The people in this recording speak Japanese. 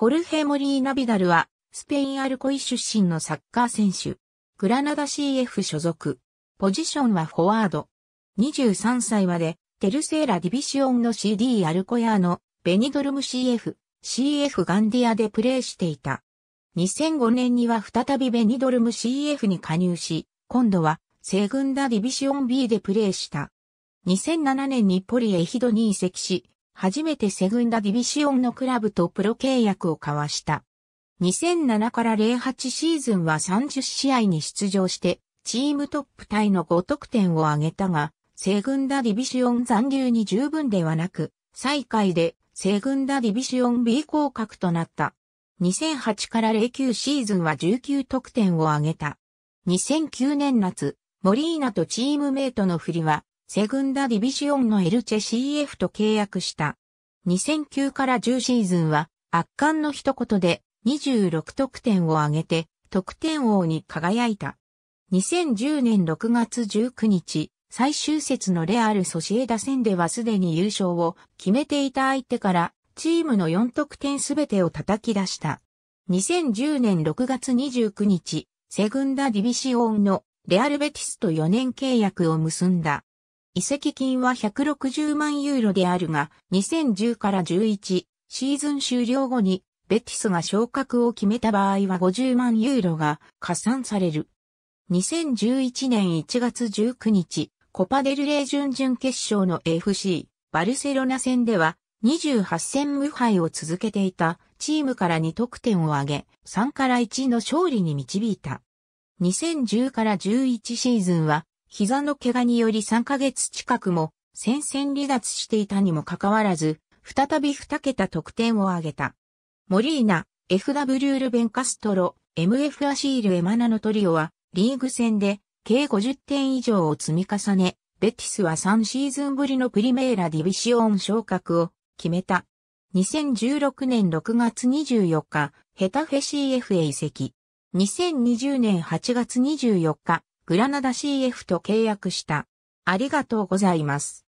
ホルヘ・モリーナ・ビダルは、スペイン・アルコイ出身のサッカー選手。グラナダ CF 所属。ポジションはフォワード。23歳まで、テルセーラ・ディビシオンの CD アルコヤーの、ベニドルム CF、CF ガンディアでプレーしていた。2005年には再びベニドルム CF に加入し、今度は、セグンダ・ディビシオン B でプレーした。2007年にポリエヒドに移籍し、初めてセグンダディビシオンのクラブとプロ契約を交わした。2007から08シーズンは30試合に出場して、チームトップタイの5得点を挙げたが、セグンダディビシオン残留に十分ではなく、最下位でセグンダディビシオン B 降格となった。2008から09シーズンは19得点を挙げた。2009年夏、モリーナとチームメイトの振りは、セグンダディビシオンのエルチェ CF と契約した。2009から10シーズンは圧巻の一言で26得点を挙げて得点王に輝いた。2010年6月19日、最終節のレアル・ソシエダ戦ではすでに優勝を決めていた相手からチームの4得点すべてを叩き出した。2010年6月29日、セグンダ・ディビシオンのレアル・ベティスと4年契約を結んだ。移籍金は160万ユーロであるが、2010から11シーズン終了後にベティスが昇格を決めた場合は50万ユーロが加算される。2011年1月19日、コパデルレー準々決勝の FC バルセロナ戦では28戦無敗を続けていたチームから2得点を挙げ、3から1の勝利に導いた。2010から11シーズンは膝の怪我により3ヶ月近くも戦線離脱していたにもかかわらず、再び2桁得点を挙げた。モリーナ、FW ルベンカストロ、MF アシール・エマナのトリオは、リーグ戦で計50点以上を積み重ね、ベティスは3シーズンぶりのプリメーラディビシオン昇格を決めた。2016年6月24日、ヘタフェ CF へ移籍。2020年8月24日、グラナダ CF と契約した。ありがとうございます。